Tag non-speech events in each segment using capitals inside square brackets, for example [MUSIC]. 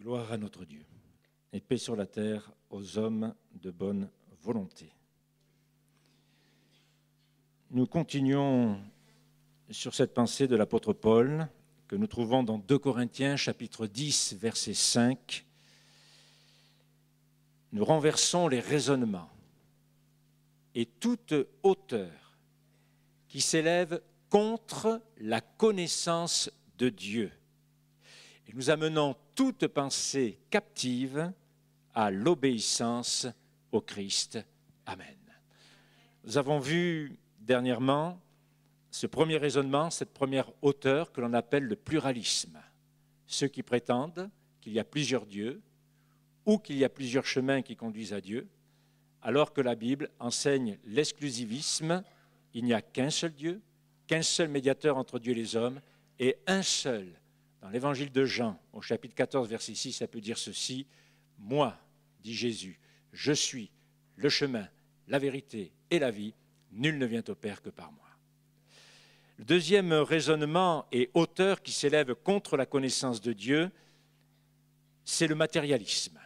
Gloire à notre Dieu, et paix sur la terre aux hommes de bonne volonté. Nous continuons sur cette pensée de l'apôtre Paul que nous trouvons dans 2 Corinthiens chapitre 10 verset 5. Nous renversons les raisonnements et toute hauteur qui s'élève contre la connaissance de Dieu nous amenons toute pensée captive à l'obéissance au Christ. Amen. Nous avons vu dernièrement ce premier raisonnement, cette première hauteur que l'on appelle le pluralisme. Ceux qui prétendent qu'il y a plusieurs dieux ou qu'il y a plusieurs chemins qui conduisent à Dieu, alors que la Bible enseigne l'exclusivisme, il n'y a qu'un seul Dieu, qu'un seul médiateur entre Dieu et les hommes, et un seul dans l'évangile de Jean, au chapitre 14, verset 6, ça peut dire ceci Moi, dit Jésus, je suis le chemin, la vérité et la vie. Nul ne vient au Père que par moi. Le deuxième raisonnement et auteur qui s'élève contre la connaissance de Dieu, c'est le matérialisme.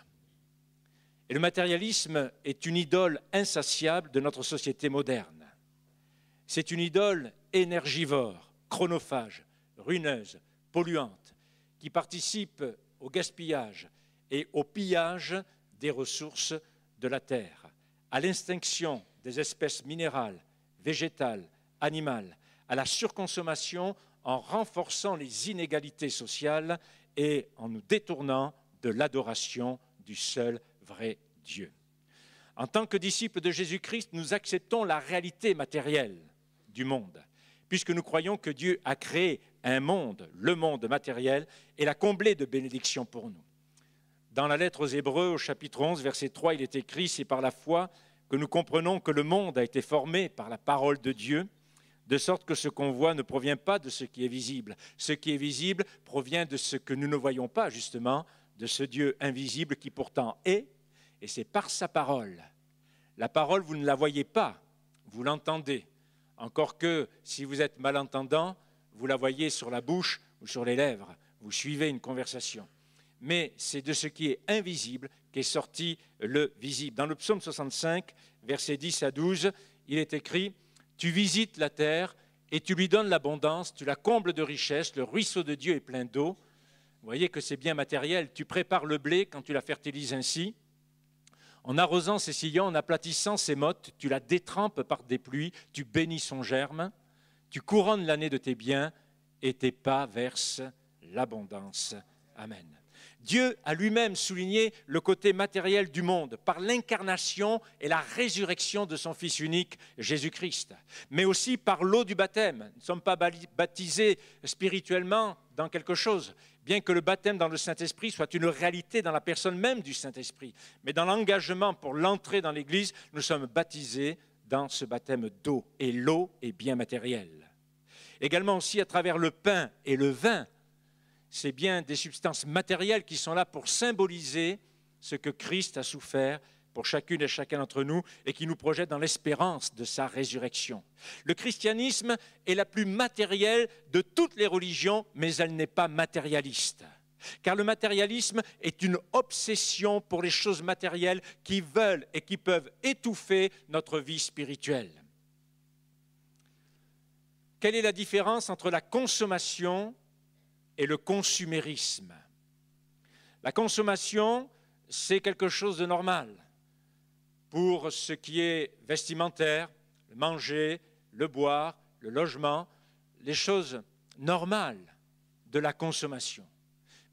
Et le matérialisme est une idole insatiable de notre société moderne. C'est une idole énergivore, chronophage, ruineuse, polluante, qui participent au gaspillage et au pillage des ressources de la terre, à l'extinction des espèces minérales, végétales, animales, à la surconsommation en renforçant les inégalités sociales et en nous détournant de l'adoration du seul vrai Dieu. En tant que disciples de Jésus-Christ, nous acceptons la réalité matérielle du monde, puisque nous croyons que Dieu a créé un monde, le monde matériel, et la comblée de bénédictions pour nous. Dans la lettre aux Hébreux, au chapitre 11, verset 3, il est écrit, c'est par la foi que nous comprenons que le monde a été formé par la parole de Dieu, de sorte que ce qu'on voit ne provient pas de ce qui est visible. Ce qui est visible provient de ce que nous ne voyons pas, justement, de ce Dieu invisible qui pourtant est, et c'est par sa parole. La parole, vous ne la voyez pas, vous l'entendez. Encore que si vous êtes malentendant, vous la voyez sur la bouche ou sur les lèvres, vous suivez une conversation. Mais c'est de ce qui est invisible qu'est sorti le visible. Dans le psaume 65, versets 10 à 12, il est écrit, Tu visites la terre et tu lui donnes l'abondance, tu la combles de richesses, le ruisseau de Dieu est plein d'eau. Vous voyez que c'est bien matériel. Tu prépares le blé quand tu la fertilises ainsi. En arrosant ses sillons, en aplatissant ses mottes, tu la détrempes par des pluies, tu bénis son germe. Tu couronnes l'année de tes biens et tes pas versent l'abondance. Amen. Dieu a lui-même souligné le côté matériel du monde par l'incarnation et la résurrection de son Fils unique, Jésus-Christ, mais aussi par l'eau du baptême. Nous ne sommes pas baptisés spirituellement dans quelque chose, bien que le baptême dans le Saint-Esprit soit une réalité dans la personne même du Saint-Esprit. Mais dans l'engagement pour l'entrée dans l'Église, nous sommes baptisés dans ce baptême d'eau, et l'eau est bien matérielle. Également aussi à travers le pain et le vin, c'est bien des substances matérielles qui sont là pour symboliser ce que Christ a souffert pour chacune et chacun d'entre nous et qui nous projette dans l'espérance de sa résurrection. Le christianisme est la plus matérielle de toutes les religions, mais elle n'est pas matérialiste. Car le matérialisme est une obsession pour les choses matérielles qui veulent et qui peuvent étouffer notre vie spirituelle quelle est la différence entre la consommation et le consumérisme La consommation, c'est quelque chose de normal pour ce qui est vestimentaire, le manger, le boire, le logement, les choses normales de la consommation.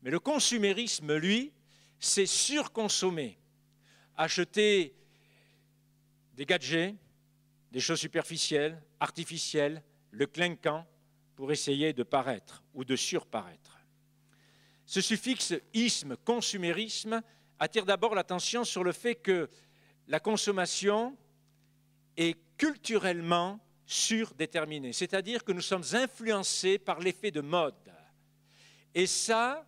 Mais le consumérisme, lui, c'est surconsommer, acheter des gadgets, des choses superficielles, artificielles, le clinquant pour essayer de paraître ou de surparaître. Ce suffixe isme, consumérisme, attire d'abord l'attention sur le fait que la consommation est culturellement surdéterminée, c'est-à-dire que nous sommes influencés par l'effet de mode. Et ça,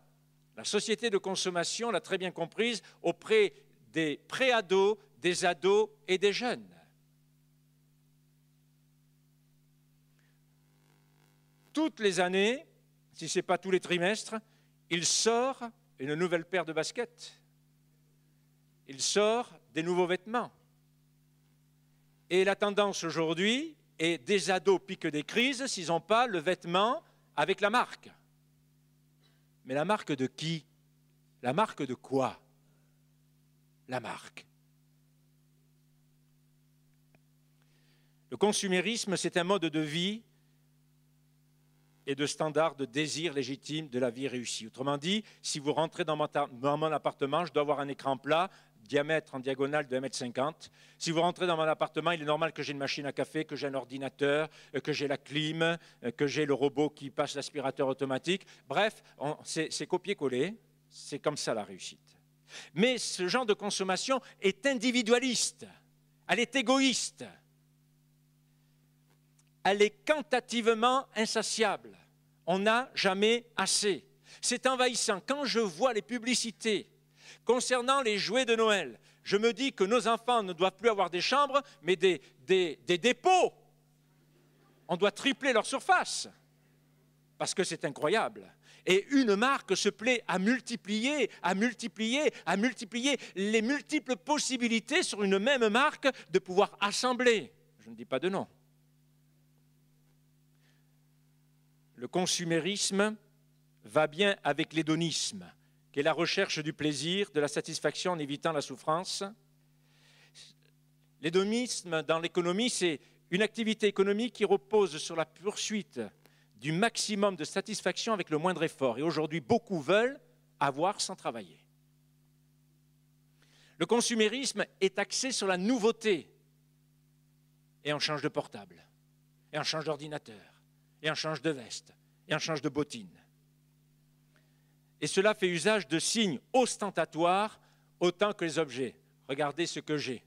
la société de consommation l'a très bien comprise auprès des pré-ados, des ados et des jeunes. toutes les années, si ce n'est pas tous les trimestres, il sort une nouvelle paire de baskets. Il sort des nouveaux vêtements. Et la tendance aujourd'hui est des ados piquent des crises s'ils n'ont pas le vêtement avec la marque. Mais la marque de qui La marque de quoi La marque. Le consumérisme, c'est un mode de vie et de standards de désir légitime de la vie réussie. Autrement dit, si vous rentrez dans mon, appartement, je dois avoir un écran plat, diamètre en diagonale de 1 m Si vous rentrez dans mon appartement, il est normal que j'ai une machine à café, que j'ai un ordinateur, euh, que j'ai la clim, euh, que j'ai le robot qui passe l'aspirateur automatique. Bref, c'est copier-coller. C'est comme ça la réussite. Mais ce genre de consommation est individualiste. Elle est égoïste elle est quantitativement insatiable. On n'a jamais assez. C'est envahissant. Quand je vois les publicités concernant les jouets de Noël, je me dis que nos enfants ne doivent plus avoir des chambres, mais des, des, des dépôts. On doit tripler leur surface, parce que c'est incroyable. Et une marque se plaît à multiplier, à multiplier, à multiplier les multiples possibilités sur une même marque de pouvoir assembler. Je ne dis pas de nom. le consumérisme va bien avec l'hédonisme, qui est la recherche du plaisir, de la satisfaction en évitant la souffrance. L'hédonisme dans l'économie, c'est une activité économique qui repose sur la poursuite du maximum de satisfaction avec le moindre effort. Et aujourd'hui, beaucoup veulent avoir sans travailler. Le consumérisme est axé sur la nouveauté. Et on change de portable. Et on change d'ordinateur et un change de veste, et un change de bottine. Et cela fait usage de signes ostentatoires autant que les objets. Regardez ce que j'ai.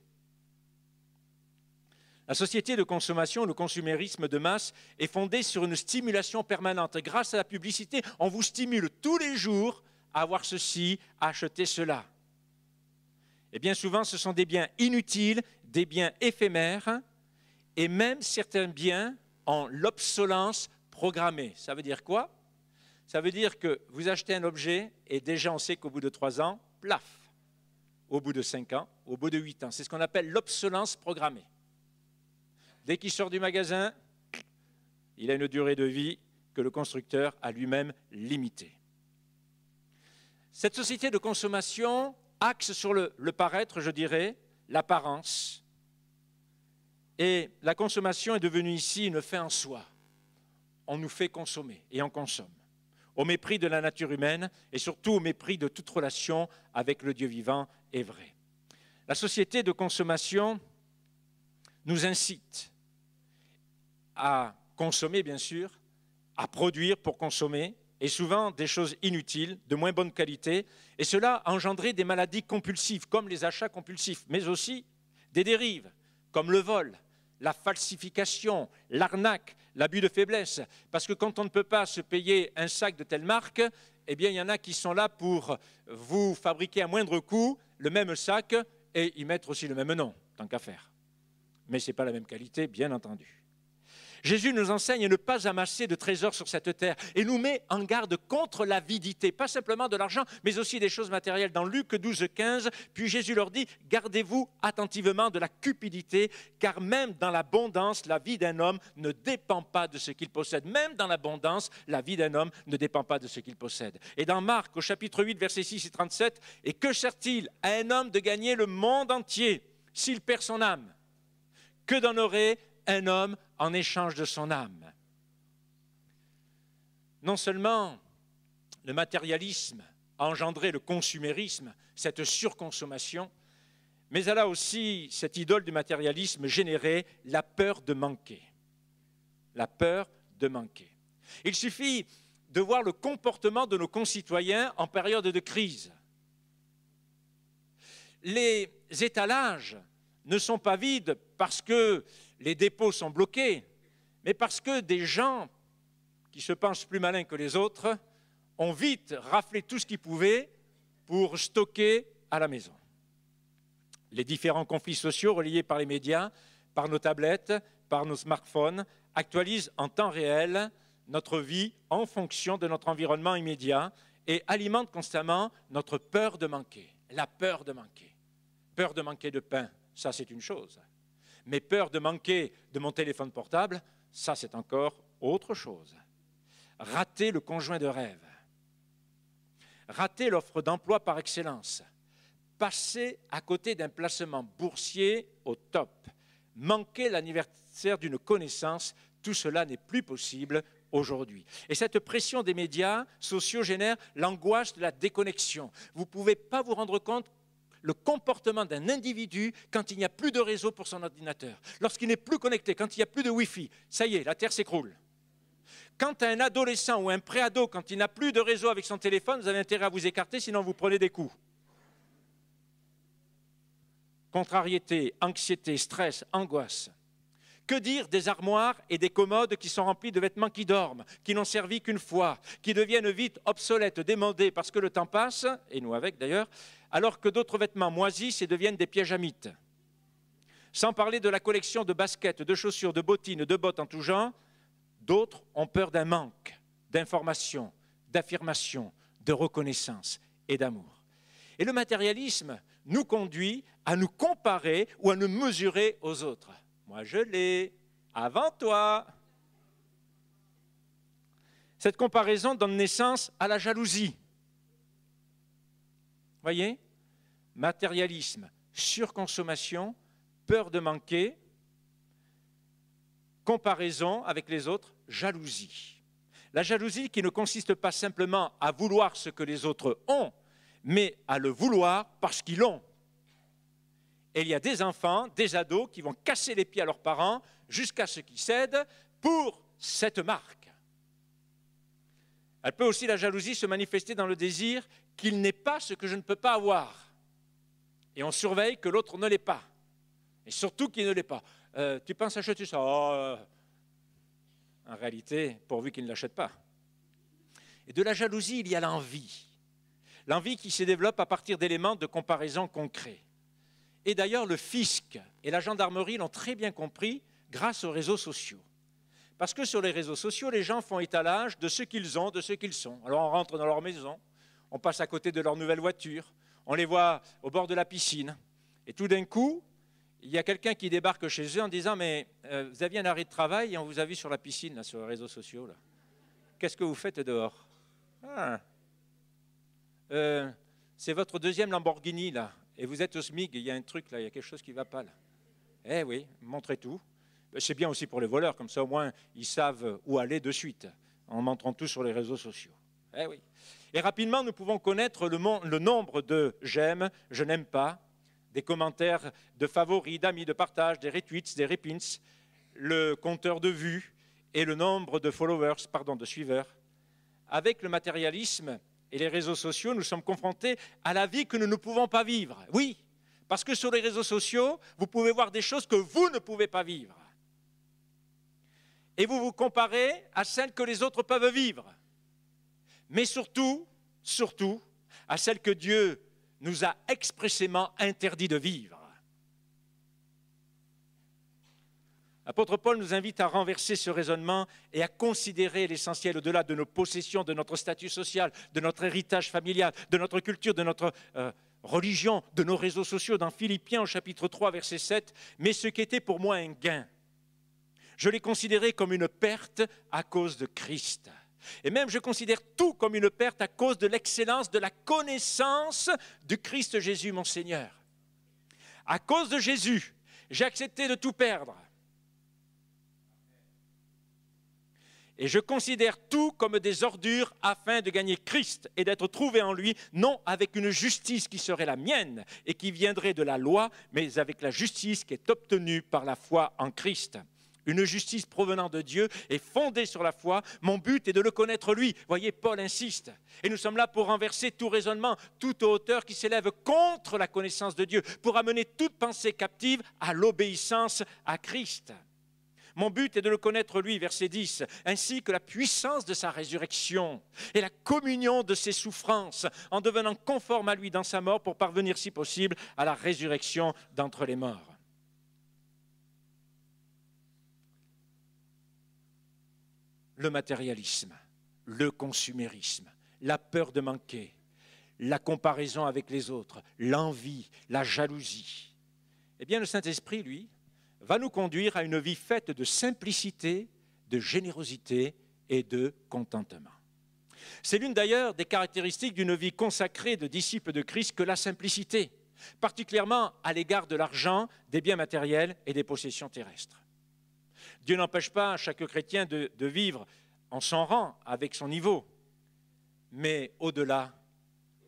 La société de consommation, le consumérisme de masse, est fondée sur une stimulation permanente. Grâce à la publicité, on vous stimule tous les jours à avoir ceci, à acheter cela. Et eh bien souvent, ce sont des biens inutiles, des biens éphémères, et même certains biens en l'obsolence programmée. Ça veut dire quoi Ça veut dire que vous achetez un objet et déjà on sait qu'au bout de trois ans, plaf, au bout de 5 ans, au bout de 8 ans. C'est ce qu'on appelle l'obsolence programmée. Dès qu'il sort du magasin, il a une durée de vie que le constructeur a lui-même limitée. Cette société de consommation axe sur le paraître, je dirais, l'apparence, et la consommation est devenue ici une fin en soi. On nous fait consommer et on consomme, au mépris de la nature humaine et surtout au mépris de toute relation avec le Dieu vivant et vrai. La société de consommation nous incite à consommer, bien sûr, à produire pour consommer, et souvent des choses inutiles, de moins bonne qualité, et cela a engendré des maladies compulsives, comme les achats compulsifs, mais aussi des dérives, comme le vol, la falsification, l'arnaque, l'abus de faiblesse. Parce que quand on ne peut pas se payer un sac de telle marque, eh bien, il y en a qui sont là pour vous fabriquer à moindre coût le même sac et y mettre aussi le même nom, tant qu'à faire. Mais ce n'est pas la même qualité, bien entendu. Jésus nous enseigne à ne pas amasser de trésors sur cette terre et nous met en garde contre l'avidité, pas simplement de l'argent, mais aussi des choses matérielles. Dans Luc 12, 15, puis Jésus leur dit, gardez-vous attentivement de la cupidité, car même dans l'abondance, la vie d'un homme ne dépend pas de ce qu'il possède. Même dans l'abondance, la vie d'un homme ne dépend pas de ce qu'il possède. Et dans Marc, au chapitre 8, versets 6 et 37, et que sert-il à un homme de gagner le monde entier s'il perd son âme Que donnerait un homme en échange de son âme. Non seulement le matérialisme a engendré le consumérisme, cette surconsommation, mais elle a aussi, cette idole du matérialisme, généré la peur de manquer. La peur de manquer. Il suffit de voir le comportement de nos concitoyens en période de crise. Les étalages ne sont pas vides parce que les dépôts sont bloqués, mais parce que des gens qui se pensent plus malins que les autres ont vite raflé tout ce qu'ils pouvaient pour stocker à la maison. Les différents conflits sociaux reliés par les médias, par nos tablettes, par nos smartphones, actualisent en temps réel notre vie en fonction de notre environnement immédiat et alimentent constamment notre peur de manquer, la peur de manquer. Peur de manquer de pain, ça c'est une chose mais peur de manquer de mon téléphone portable, ça c'est encore autre chose. Rater le conjoint de rêve, rater l'offre d'emploi par excellence, passer à côté d'un placement boursier au top, manquer l'anniversaire d'une connaissance, tout cela n'est plus possible aujourd'hui. Et cette pression des médias sociaux génère l'angoisse de la déconnexion. Vous ne pouvez pas vous rendre compte le comportement d'un individu quand il n'y a plus de réseau pour son ordinateur, lorsqu'il n'est plus connecté, quand il n'y a plus de Wi-Fi. Ça y est, la Terre s'écroule. Quant à un adolescent ou un préado, quand il n'a plus de réseau avec son téléphone, vous avez intérêt à vous écarter, sinon vous prenez des coups. Contrariété, anxiété, stress, angoisse. Que dire des armoires et des commodes qui sont remplies de vêtements qui dorment, qui n'ont servi qu'une fois, qui deviennent vite obsolètes, demandés parce que le temps passe, et nous avec d'ailleurs, alors que d'autres vêtements moisissent et deviennent des pièges à Sans parler de la collection de baskets, de chaussures, de bottines, de bottes en tout genre, d'autres ont peur d'un manque d'information, d'affirmation, de reconnaissance et d'amour. Et le matérialisme nous conduit à nous comparer ou à nous mesurer aux autres. Moi je l'ai, avant toi. Cette comparaison donne naissance à la jalousie voyez Matérialisme, surconsommation, peur de manquer, comparaison avec les autres, jalousie. La jalousie qui ne consiste pas simplement à vouloir ce que les autres ont, mais à le vouloir parce qu'ils l'ont. Et il y a des enfants, des ados qui vont casser les pieds à leurs parents jusqu'à ce qu'ils cèdent pour cette marque. Elle peut aussi, la jalousie, se manifester dans le désir qu'il n'est pas ce que je ne peux pas avoir. Et on surveille que l'autre ne l'est pas. Et surtout qu'il ne l'est pas. Euh, tu penses acheter ça oh, euh, En réalité, pourvu qu'il ne l'achète pas. Et de la jalousie, il y a l'envie. L'envie qui se développe à partir d'éléments de comparaison concrets. Et d'ailleurs, le fisc et la gendarmerie l'ont très bien compris grâce aux réseaux sociaux. Parce que sur les réseaux sociaux, les gens font étalage de ce qu'ils ont, de ce qu'ils sont. Alors on rentre dans leur maison, on passe à côté de leur nouvelle voiture, on les voit au bord de la piscine. Et tout d'un coup, il y a quelqu'un qui débarque chez eux en disant Mais euh, vous aviez un arrêt de travail et on vous a vu sur la piscine, sur les réseaux sociaux. Qu'est-ce que vous faites dehors ah. euh, C'est votre deuxième Lamborghini, là, et vous êtes au SMIG, il y a un truc, là, il y a quelque chose qui ne va pas, là. Eh oui, montrez tout. Ben, c'est bien aussi pour les voleurs, comme ça au moins ils savent où aller de suite, en montrant tout sur les réseaux sociaux. Eh et rapidement, nous pouvons connaître le, le nombre de j'aime, je n'aime pas, des commentaires de favoris, d'amis, de partage, des retweets, des repins, le compteur de vues et le nombre de followers, pardon, de suiveurs. Avec le matérialisme et les réseaux sociaux, nous sommes confrontés à la vie que nous ne pouvons pas vivre. Oui, parce que sur les réseaux sociaux, vous pouvez voir des choses que vous ne pouvez pas vivre. Et vous vous comparez à celles que les autres peuvent vivre mais surtout, surtout, à celle que Dieu nous a expressément interdit de vivre. L'apôtre Paul nous invite à renverser ce raisonnement et à considérer l'essentiel au-delà de nos possessions, de notre statut social, de notre héritage familial, de notre culture, de notre euh, religion, de nos réseaux sociaux, dans Philippiens au chapitre 3, verset 7, mais ce qui était pour moi un gain. Je l'ai considéré comme une perte à cause de Christ. Et même je considère tout comme une perte à cause de l'excellence de la connaissance du Christ Jésus, mon Seigneur. À cause de Jésus, j'ai accepté de tout perdre. Et je considère tout comme des ordures afin de gagner Christ et d'être trouvé en lui, non avec une justice qui serait la mienne et qui viendrait de la loi, mais avec la justice qui est obtenue par la foi en Christ une justice provenant de Dieu et fondée sur la foi. Mon but est de le connaître lui. Voyez, Paul insiste. Et nous sommes là pour renverser tout raisonnement, toute hauteur qui s'élève contre la connaissance de Dieu, pour amener toute pensée captive à l'obéissance à Christ. Mon but est de le connaître, lui, verset 10, ainsi que la puissance de sa résurrection et la communion de ses souffrances, en devenant conforme à lui dans sa mort pour parvenir, si possible, à la résurrection d'entre les morts. le matérialisme, le consumérisme, la peur de manquer, la comparaison avec les autres, l'envie, la jalousie. Eh bien, le Saint-Esprit, lui, va nous conduire à une vie faite de simplicité, de générosité et de contentement. C'est l'une d'ailleurs des caractéristiques d'une vie consacrée de disciples de Christ que la simplicité, particulièrement à l'égard de l'argent, des biens matériels et des possessions terrestres. Dieu n'empêche pas chaque chrétien de, vivre en s'en rang, avec son niveau. Mais au-delà,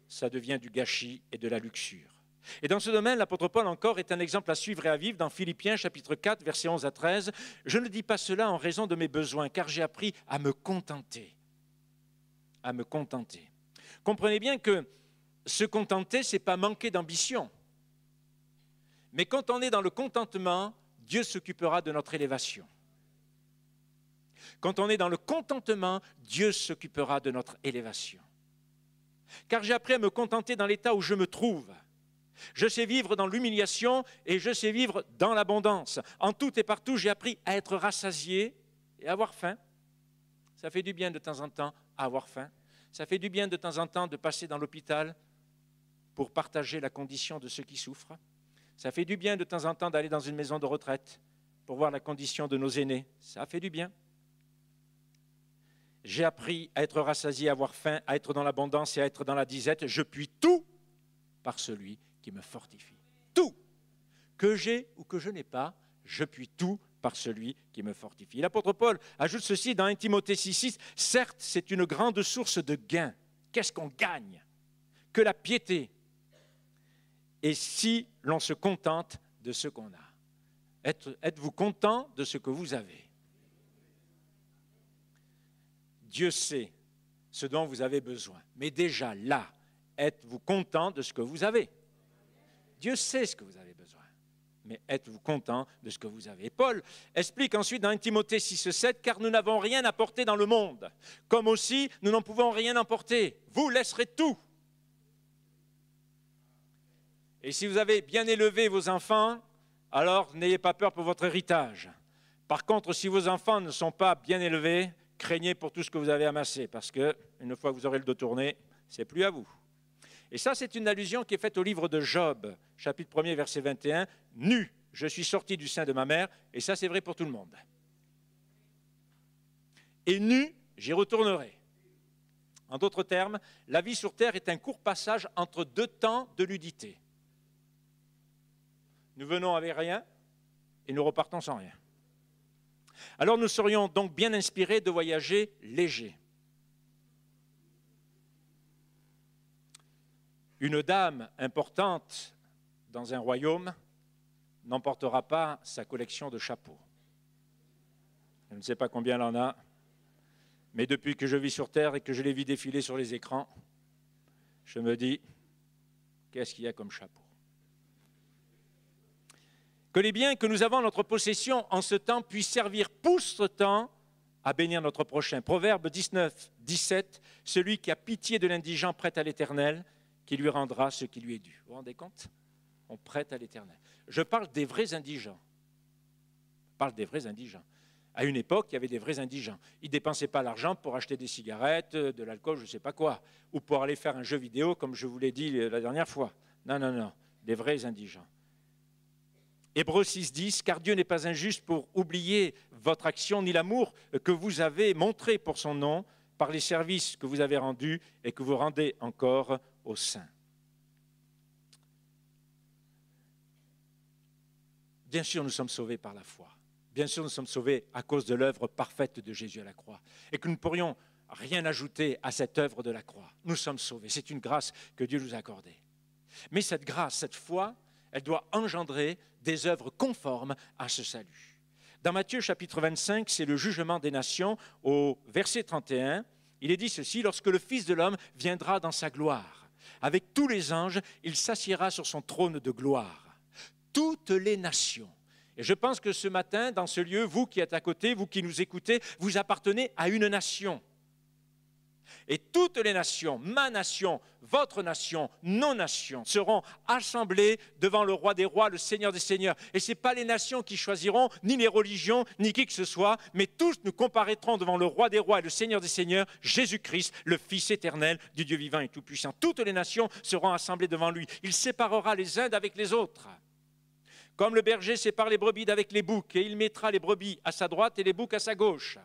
ça devient du gâchis et de la luxure. Et dans ce domaine, l'apôtre Paul encore est un exemple à suivre et à vivre dans Philippiens chapitre 4 versets 11 à 13. Je ne dis pas cela en raison de mes besoins, car j'ai appris à me contenter. À me contenter. Comprenez bien que se contenter, c'est pas manquer d'ambition. Mais quand on est dans le contentement, Dieu s'occupera de notre élévation. Quand on est dans le contentement, Dieu s'occupera de notre élévation. Car j'ai appris à me contenter dans l'état où je me trouve. Je sais vivre dans l'humiliation et je sais vivre dans l'abondance. En tout et partout, j'ai appris à être rassasié et à avoir faim. Ça fait du bien de temps en temps à avoir faim. Ça fait du bien de temps en temps de passer dans l'hôpital pour partager la condition de ceux qui souffrent. Ça fait du bien de temps en temps d'aller dans une maison de retraite pour voir la condition de nos aînés. Ça fait du bien. J'ai appris à être rassasié, à avoir faim, à être dans l'abondance et à être dans la disette. Je puis tout par celui qui me fortifie. Tout que j'ai ou que je n'ai pas, je puis tout par celui qui me fortifie. L'apôtre Paul ajoute ceci dans 1 Timothée 6,6 Certes, c'est une grande source de gain. Qu'est-ce qu'on gagne Que la piété, et si l'on se contente de ce qu'on a. Êtes-vous content de ce que vous avez Dieu sait ce dont vous avez besoin. Mais déjà là, êtes-vous content de ce que vous avez Dieu sait ce que vous avez besoin. Mais êtes-vous content de ce que vous avez Paul explique ensuite dans Timothée 6, 7, car nous n'avons rien à porter dans le monde, comme aussi nous n'en pouvons rien emporter. Vous laisserez tout et si vous avez bien élevé vos enfants, alors n'ayez pas peur pour votre héritage. Par contre, si vos enfants ne sont pas bien élevés, craignez pour tout ce que vous avez amassé, parce que une fois que vous aurez le dos tourné, n'est plus à vous. Et ça, c'est une allusion qui est faite au livre de Job, chapitre 1er, verset 21. Nu, je suis sorti du sein de ma mère, et ça, c'est vrai pour tout le monde. Et nu, j'y retournerai. En d'autres termes, la vie sur terre est un court passage entre deux temps de nudité. Nous venons avec rien et nous repartons sans rien. Alors nous serions donc bien inspirés de voyager léger. Une dame importante dans un royaume n'emportera pas sa collection de chapeaux. Je ne sais pas combien elle en a, mais depuis que je vis sur Terre et que je les vis défiler sur les écrans, je me dis, qu'est-ce qu'il y a comme chapeau que les biens que nous avons en notre possession en ce temps puissent servir pour ce temps à bénir notre prochain. Proverbe 19, 17, celui qui a pitié de l'indigent prête à l'Éternel, qui lui rendra ce qui lui est dû. Vous vous rendez compte On prête à l'Éternel. Je parle des vrais indigents. Je parle des vrais indigents. À une époque, il y avait des vrais indigents. Ils ne dépensaient pas l'argent pour acheter des cigarettes, euh, de l'alcool, je ne sais pas quoi, ou pour aller faire un jeu vidéo, comme je vous l'ai dit la dernière fois. Non, non, non, des vrais indigents. 6 6.10, car Dieu n'est pas injuste pour oublier votre action ni l'amour que vous avez montré pour son nom par les services que vous avez rendus et que vous rendez encore aux saints. Bien sûr, nous sommes sauvés par la foi. Bien sûr, nous sommes sauvés à cause de l'œuvre parfaite de Jésus à la croix et que nous ne pourrions rien ajouter à cette œuvre de la croix. Nous sommes sauvés. C'est une grâce que Dieu nous a accordée. Mais cette grâce, cette foi, elle doit engendrer des œuvres conformes à ce salut. Dans Matthieu chapitre 25, c'est le jugement des nations au verset 31. Il est dit ceci, lorsque le Fils de l'homme viendra dans sa gloire, avec tous les anges, il s'assiera sur son trône de gloire. Toutes les nations. Et je pense que ce matin, dans ce lieu, vous qui êtes à côté, vous qui nous écoutez, vous appartenez à une nation. Et toutes les nations, ma nation, votre nation, nos nations, seront assemblées devant le roi des rois, le Seigneur des seigneurs. Et ce n'est pas les nations qui choisiront, ni les religions, ni qui que ce soit, mais tous nous comparaîtrons devant le roi des rois et le Seigneur des seigneurs, Jésus-Christ, le Fils éternel du Dieu vivant et tout-puissant. Toutes les nations seront assemblées devant lui. Il séparera les uns d'avec les autres. Comme le berger sépare les brebis d'avec les boucs, et il mettra les brebis à sa droite et les boucs à sa gauche.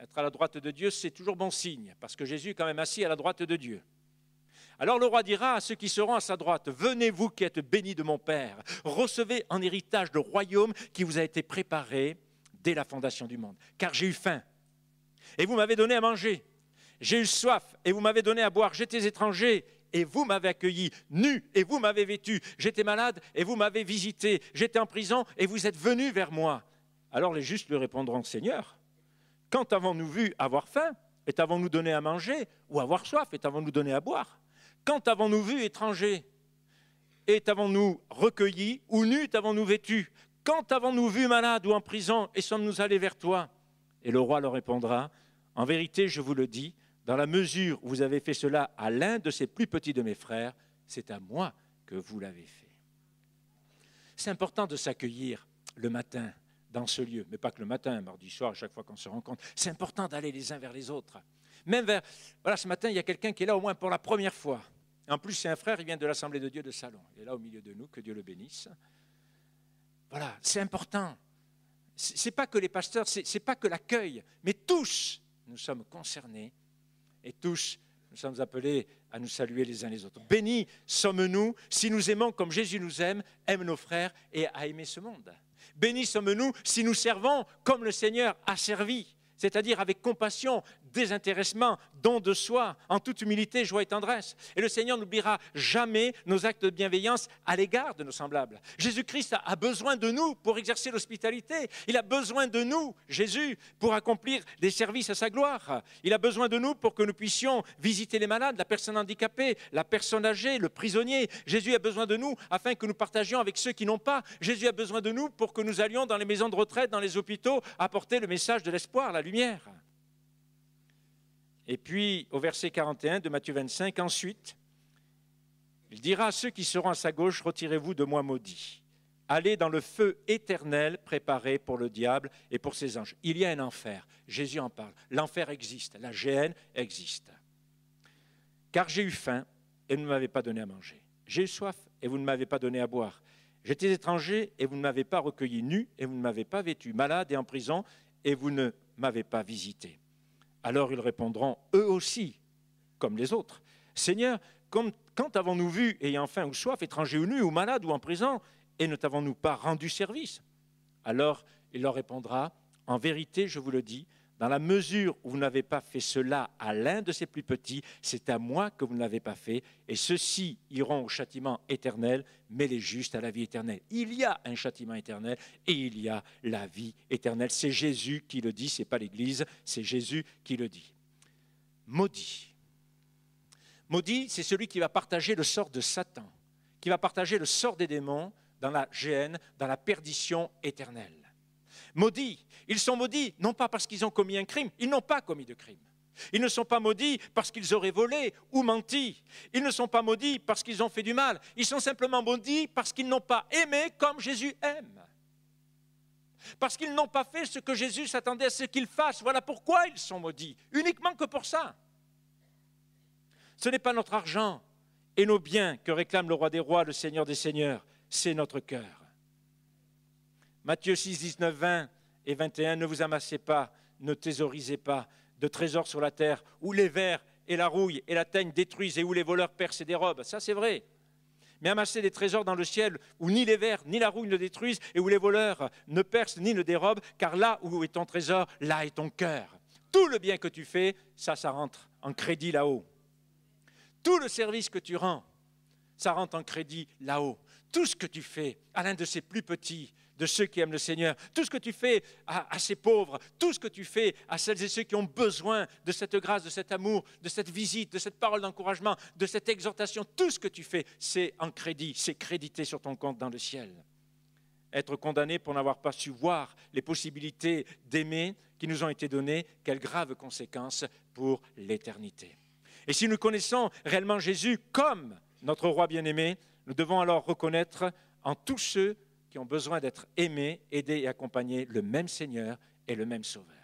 Être à la droite de Dieu, c'est toujours bon signe, parce que Jésus est quand même assis à la droite de Dieu. Alors le roi dira à ceux qui seront à sa droite, venez vous qui êtes bénis de mon Père, recevez en héritage le royaume qui vous a été préparé dès la fondation du monde. Car j'ai eu faim, et vous m'avez donné à manger. J'ai eu soif, et vous m'avez donné à boire. J'étais étranger, et vous m'avez accueilli. Nu, et vous m'avez vêtu. J'étais malade, et vous m'avez visité. J'étais en prison, et vous êtes venu vers moi. Alors les justes lui répondront, Seigneur, quand avons-nous vu avoir faim Et avons-nous donné à manger Ou avoir soif Et avons-nous donné à boire Quand avons-nous vu étranger Et avons-nous recueilli Ou nu, avons-nous vêtu Quand avons-nous vu malade ou en prison Et sommes-nous allés vers toi Et le roi leur répondra En vérité, je vous le dis, dans la mesure où vous avez fait cela à l'un de ces plus petits de mes frères, c'est à moi que vous l'avez fait. C'est important de s'accueillir le matin dans ce lieu, mais pas que le matin, mardi soir, à chaque fois qu'on se rencontre. C'est important d'aller les uns vers les autres. Même vers, voilà, ce matin, il y a quelqu'un qui est là au moins pour la première fois. En plus, c'est un frère, il vient de l'Assemblée de Dieu de Salon. Il est là au milieu de nous, que Dieu le bénisse. Voilà, c'est important. Ce n'est pas que les pasteurs, ce n'est pas que l'accueil, mais tous, nous sommes concernés et tous, nous sommes appelés à nous saluer les uns les autres. Bénis sommes-nous si nous aimons comme Jésus nous aime, aime nos frères et à aimer ce monde. Bénis sommes-nous si nous servons comme le Seigneur a servi, c'est-à-dire avec compassion, désintéressement, don de soi, en toute humilité, joie et tendresse. Et le Seigneur n'oubliera jamais nos actes de bienveillance à l'égard de nos semblables. Jésus-Christ a besoin de nous pour exercer l'hospitalité. Il a besoin de nous, Jésus, pour accomplir des services à sa gloire. Il a besoin de nous pour que nous puissions visiter les malades, la personne handicapée, la personne âgée, le prisonnier. Jésus a besoin de nous afin que nous partagions avec ceux qui n'ont pas. Jésus a besoin de nous pour que nous allions dans les maisons de retraite, dans les hôpitaux, apporter le message de l'espoir, la lumière. Et puis au verset 41 de Matthieu 25, ensuite, il dira à ceux qui seront à sa gauche, retirez-vous de moi maudit. Allez dans le feu éternel préparé pour le diable et pour ses anges. Il y a un enfer. Jésus en parle. L'enfer existe. La géhenne existe. Car j'ai eu faim et vous ne m'avez pas donné à manger. J'ai eu soif et vous ne m'avez pas donné à boire. J'étais étranger et vous ne m'avez pas recueilli nu et vous ne m'avez pas vêtu, malade et en prison et vous ne m'avez pas visité. Alors ils répondront, eux aussi, comme les autres, Seigneur, quand avons-nous vu, ayant faim ou soif, étranger ou nu, ou malade ou en prison, et ne t'avons-nous pas rendu service Alors il leur répondra, En vérité, je vous le dis, dans la mesure où vous n'avez pas fait cela à l'un de ses plus petits, c'est à moi que vous ne l'avez pas fait, et ceux-ci iront au châtiment éternel, mais les justes à la vie éternelle. Il y a un châtiment éternel et il y a la vie éternelle. C'est Jésus qui le dit, ce n'est pas l'Église, c'est Jésus qui le dit. Maudit. Maudit, c'est celui qui va partager le sort de Satan, qui va partager le sort des démons dans la géhenne, dans la perdition éternelle. Maudits, ils sont maudits non pas parce qu'ils ont commis un crime, ils n'ont pas commis de crime. Ils ne sont pas maudits parce qu'ils auraient volé ou menti. Ils ne sont pas maudits parce qu'ils ont fait du mal. Ils sont simplement maudits parce qu'ils n'ont pas aimé comme Jésus aime. Parce qu'ils n'ont pas fait ce que Jésus s'attendait à ce qu'ils fassent. Voilà pourquoi ils sont maudits. Uniquement que pour ça. Ce n'est pas notre argent et nos biens que réclame le roi des rois, le Seigneur des seigneurs, c'est notre cœur. Matthieu 6, 19, 20 et 21, ne vous amassez pas, ne thésaurisez pas de trésors sur la terre, où les vers et la rouille et la teigne détruisent et où les voleurs percent et dérobent. Ça, c'est vrai. Mais amassez des trésors dans le ciel, où ni les vers ni la rouille ne détruisent et où les voleurs ne percent ni ne dérobent, car là où est ton trésor, là est ton cœur. Tout le bien que tu fais, ça, ça rentre en crédit là-haut. Tout le service que tu rends, ça rentre en crédit là-haut. Tout ce que tu fais, à l'un de ses plus petits, de ceux qui aiment le Seigneur, tout ce que tu fais à, ces pauvres, tout ce que tu fais à celles et ceux qui ont besoin de cette grâce, de cet amour, de cette visite, de cette parole d'encouragement, de cette exhortation, tout ce que tu fais, c'est en crédit, c'est crédité sur ton compte dans le ciel. Être condamné pour n'avoir pas su voir les possibilités d'aimer qui nous ont été données, quelles graves conséquences pour l'éternité. Et si nous connaissons réellement Jésus comme notre roi bien-aimé, nous devons alors reconnaître en tous ceux ont besoin d'être aimés, aidés et accompagnés, le même Seigneur et le même Sauveur.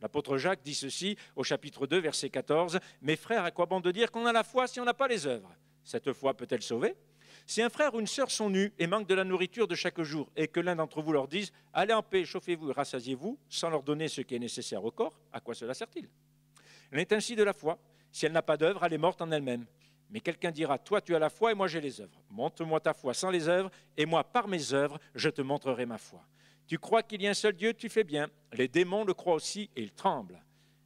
L'apôtre Jacques dit ceci au chapitre 2, verset 14, Mes frères, à quoi bon de dire qu'on a la foi si on n'a pas les œuvres Cette foi peut-elle sauver Si un frère ou une sœur sont nus et manquent de la nourriture de chaque jour, et que l'un d'entre vous leur dise, Allez en paix, chauffez-vous et rassasiez-vous, sans leur donner ce qui est nécessaire au corps, à quoi cela sert-il Elle est ainsi de la foi. Si elle n'a pas d'œuvre, elle est morte en elle-même. Mais quelqu'un dira, toi tu as la foi et moi j'ai les œuvres. Montre-moi ta foi sans les œuvres, et moi par mes œuvres, je te montrerai ma foi. Tu crois qu'il y a un seul Dieu, tu fais bien. Les démons le croient aussi et ils tremblent.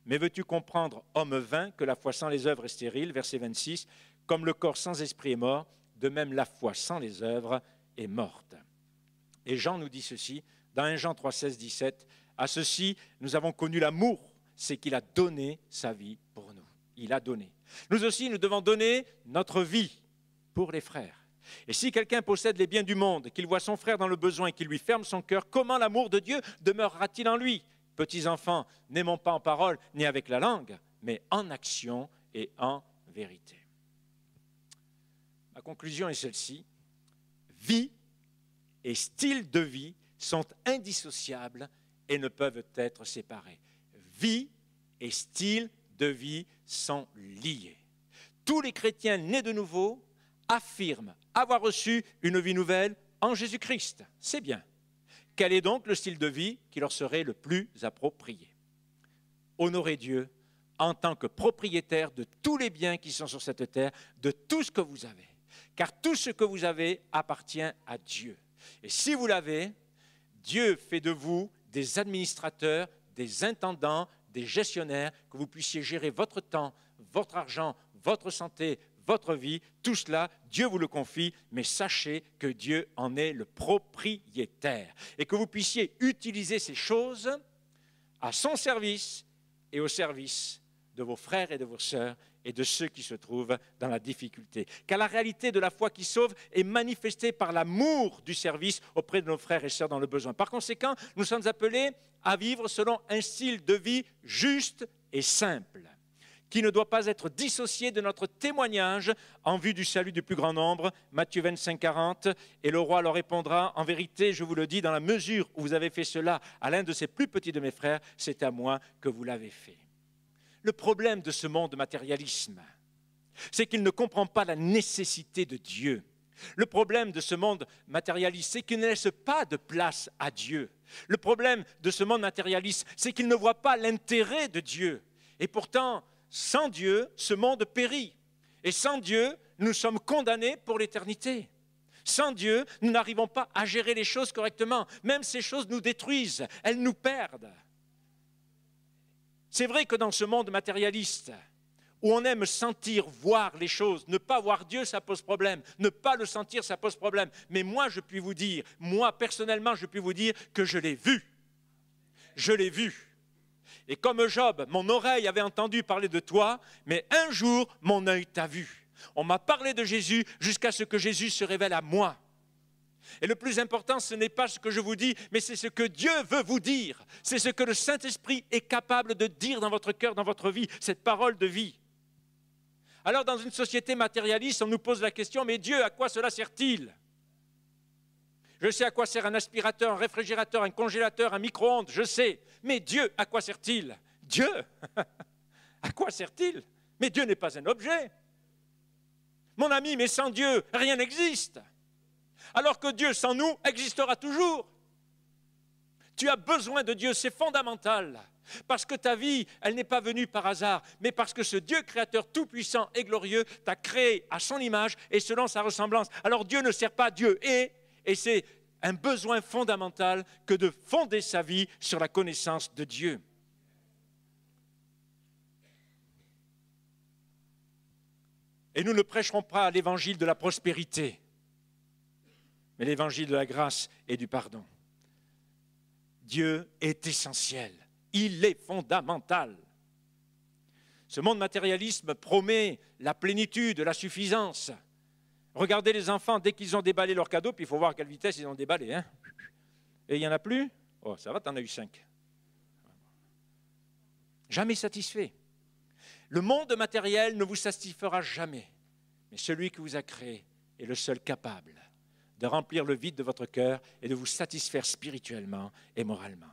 Mais veux-tu comprendre, homme vain, que la foi sans les œuvres est stérile, verset 26, comme le corps sans esprit est mort, de même la foi sans les œuvres est morte. Et Jean nous dit ceci, dans 1 Jean 3, 16, 17, à ceci, nous avons connu l'amour, c'est qu'il a donné sa vie pour nous. Il a donné. Nous aussi, nous devons donner notre vie pour les frères. Et si quelqu'un possède les biens du monde, qu'il voit son frère dans le besoin et qu'il lui ferme son cœur, comment l'amour de Dieu demeurera-t-il en lui Petits enfants, n'aimons pas en parole ni avec la langue, mais en action et en vérité. Ma conclusion est celle-ci. Vie et style de vie sont indissociables et ne peuvent être séparés. Vie et style de vie sont liés. Tous les chrétiens nés de nouveau affirment avoir reçu une vie nouvelle en Jésus-Christ. C'est bien. Quel est donc le style de vie qui leur serait le plus approprié Honorez Dieu en tant que propriétaire de tous les biens qui sont sur cette terre, de tout ce que vous avez. Car tout ce que vous avez appartient à Dieu. Et si vous l'avez, Dieu fait de vous des administrateurs, des intendants, des gestionnaires, que vous puissiez gérer votre temps, votre argent, votre santé, votre vie. Tout cela, Dieu vous le confie, mais sachez que Dieu en est le propriétaire et que vous puissiez utiliser ces choses à son service et au service de vos frères et de vos sœurs et de ceux qui se trouvent dans la difficulté. Car la réalité de la foi qui sauve est manifestée par l'amour du service auprès de nos frères et sœurs dans le besoin. Par conséquent, nous sommes appelés à vivre selon un style de vie juste et simple qui ne doit pas être dissocié de notre témoignage en vue du salut du plus grand nombre. Matthieu 25, 40. Et le roi leur répondra En vérité, je vous le dis, dans la mesure où vous avez fait cela à l'un de ces plus petits de mes frères, c'est à moi que vous l'avez fait. Le problème de ce monde matérialisme, c'est qu'il ne comprend pas la nécessité de Dieu. Le problème de ce monde matérialiste, c'est qu'il ne laisse pas de place à Dieu. Le problème de ce monde matérialiste, c'est qu'il ne voit pas l'intérêt de Dieu. Et pourtant, sans Dieu, ce monde périt. Et sans Dieu, nous sommes condamnés pour l'éternité. Sans Dieu, nous n'arrivons pas à gérer les choses correctement. Même ces choses nous détruisent, elles nous perdent. C'est vrai que dans ce monde matérialiste, où on aime sentir, voir les choses. Ne pas voir Dieu, ça pose problème. Ne pas le sentir, ça pose problème. Mais moi, je puis vous dire, moi personnellement, je puis vous dire que je l'ai vu. Je l'ai vu. Et comme Job, mon oreille avait entendu parler de toi, mais un jour, mon œil t'a vu. On m'a parlé de Jésus jusqu'à ce que Jésus se révèle à moi. Et le plus important, ce n'est pas ce que je vous dis, mais c'est ce que Dieu veut vous dire. C'est ce que le Saint-Esprit est capable de dire dans votre cœur, dans votre vie, cette parole de vie. Alors dans une société matérialiste, on nous pose la question, mais Dieu, à quoi cela sert-il Je sais à quoi sert un aspirateur, un réfrigérateur, un congélateur, un micro-ondes, je sais. Mais Dieu, à quoi sert-il Dieu [LAUGHS] À quoi sert-il Mais Dieu n'est pas un objet. Mon ami, mais sans Dieu, rien n'existe alors que Dieu sans nous existera toujours. Tu as besoin de Dieu, c'est fondamental. Parce que ta vie, elle n'est pas venue par hasard, mais parce que ce Dieu créateur tout-puissant et glorieux t'a créé à son image et selon sa ressemblance. Alors Dieu ne sert pas, Dieu et, et c'est un besoin fondamental que de fonder sa vie sur la connaissance de Dieu. Et nous ne prêcherons pas l'évangile de la prospérité, mais l'évangile de la grâce et du pardon. Dieu est essentiel, il est fondamental. Ce monde matérialisme promet la plénitude, la suffisance. Regardez les enfants, dès qu'ils ont déballé leur cadeau, puis il faut voir à quelle vitesse ils ont déballé. Hein. et il n'y en a plus Oh, ça va, tu en as eu cinq. Jamais satisfait. Le monde matériel ne vous satisfera jamais, mais celui qui vous a créé est le seul capable de remplir le vide de votre cœur et de vous satisfaire spirituellement et moralement.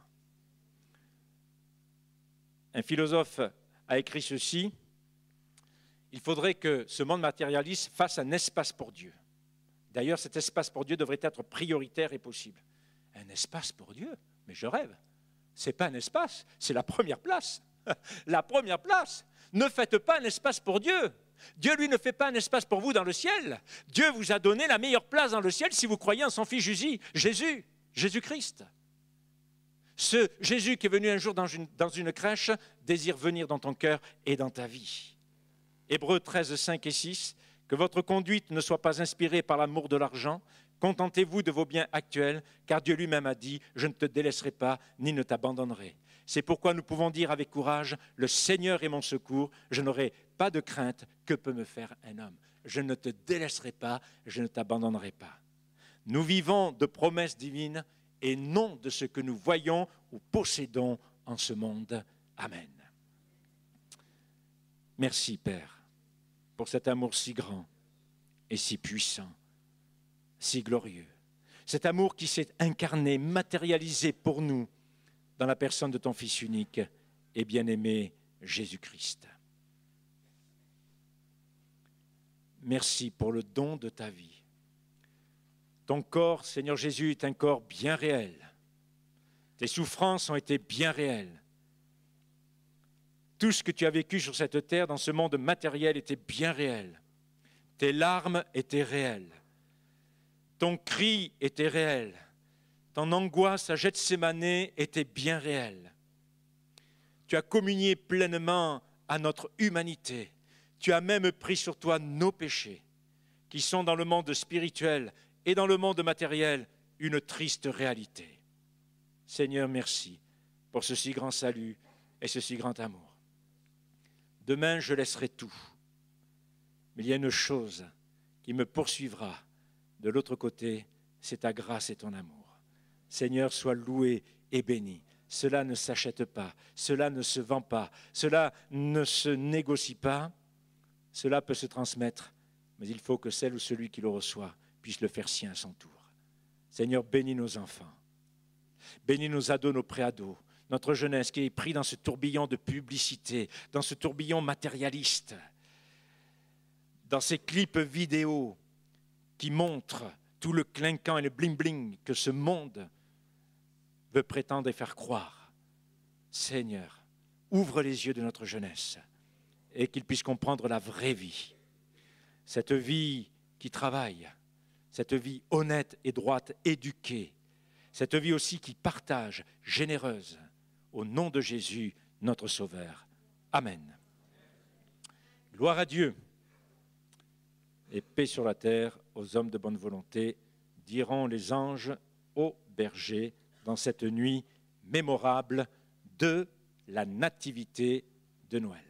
Un philosophe a écrit ceci, il faudrait que ce monde matérialiste fasse un espace pour Dieu. D'ailleurs, cet espace pour Dieu devrait être prioritaire et possible. Un espace pour Dieu Mais je rêve. Ce n'est pas un espace, c'est la première place. [LAUGHS] la première place. Ne faites pas un espace pour Dieu. Dieu, lui, ne fait pas un espace pour vous dans le ciel. Dieu vous a donné la meilleure place dans le ciel si vous croyez en son fils Jésus, Jésus, Jésus-Christ. Ce Jésus qui est venu un jour dans une, dans une crèche désire venir dans ton cœur et dans ta vie. Hébreux 13, 5 et 6, que votre conduite ne soit pas inspirée par l'amour de l'argent, contentez-vous de vos biens actuels, car Dieu lui-même a dit, je ne te délaisserai pas, ni ne t'abandonnerai. C'est pourquoi nous pouvons dire avec courage, le Seigneur est mon secours, je n'aurai pas de crainte, que peut me faire un homme Je ne te délaisserai pas, je ne t'abandonnerai pas. Nous vivons de promesses divines et non de ce que nous voyons ou possédons en ce monde. Amen. Merci Père pour cet amour si grand et si puissant, si glorieux. Cet amour qui s'est incarné, matérialisé pour nous dans la personne de ton Fils unique et bien-aimé Jésus-Christ. merci pour le don de ta vie. Ton corps, Seigneur Jésus, est un corps bien réel. Tes souffrances ont été bien réelles. Tout ce que tu as vécu sur cette terre, dans ce monde matériel, était bien réel. Tes larmes étaient réelles. Ton cri était réel. Ton angoisse à Gethsemane était bien réelle. Tu as communié pleinement à notre humanité tu as même pris sur toi nos péchés, qui sont dans le monde spirituel et dans le monde matériel une triste réalité. Seigneur, merci pour ce si grand salut et ce si grand amour. Demain, je laisserai tout, mais il y a une chose qui me poursuivra de l'autre côté, c'est ta grâce et ton amour. Seigneur, sois loué et béni. Cela ne s'achète pas, cela ne se vend pas, cela ne se négocie pas, cela peut se transmettre, mais il faut que celle ou celui qui le reçoit puisse le faire sien à son tour. Seigneur, bénis nos enfants, bénis nos ados, nos préados, notre jeunesse qui est prise dans ce tourbillon de publicité, dans ce tourbillon matérialiste, dans ces clips vidéo qui montrent tout le clinquant et le bling-bling que ce monde veut prétendre et faire croire. Seigneur, ouvre les yeux de notre jeunesse et qu'ils puissent comprendre la vraie vie. Cette vie qui travaille, cette vie honnête et droite, éduquée, cette vie aussi qui partage, généreuse, au nom de Jésus, notre Sauveur. Amen. Gloire à Dieu et paix sur la terre aux hommes de bonne volonté, diront les anges aux bergers dans cette nuit mémorable de la Nativité de Noël.